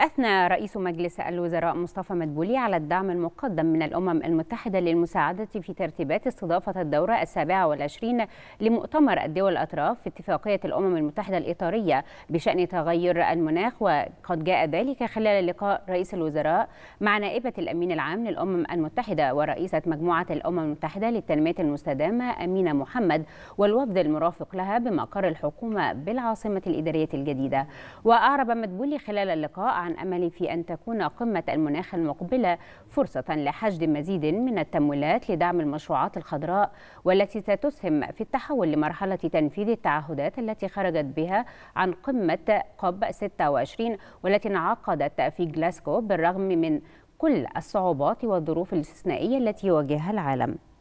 أثنى رئيس مجلس الوزراء مصطفى مدبولي على الدعم المقدم من الأمم المتحدة للمساعدة في ترتيبات استضافة الدورة السابعة والعشرين لمؤتمر الدول الأطراف في اتفاقية الأمم المتحدة الإطارية بشأن تغير المناخ وقد جاء ذلك خلال لقاء رئيس الوزراء مع نائبة الأمين العام للأمم المتحدة ورئيسة مجموعة الأمم المتحدة للتنمية المستدامة أمينة محمد والوفد المرافق لها بمقر الحكومة بالعاصمة الإدارية الجديدة وأعرب مدبولي خلال اللقاء عن عن أمل في أن تكون قمة المناخ المقبلة فرصة لحشد مزيد من التمويلات لدعم المشروعات الخضراء والتي ستسهم في التحول لمرحلة تنفيذ التعهدات التي خرجت بها عن قمة قب 26 والتي انعقدت في جلاسكو بالرغم من كل الصعوبات والظروف الاستثنائية التي يواجهها العالم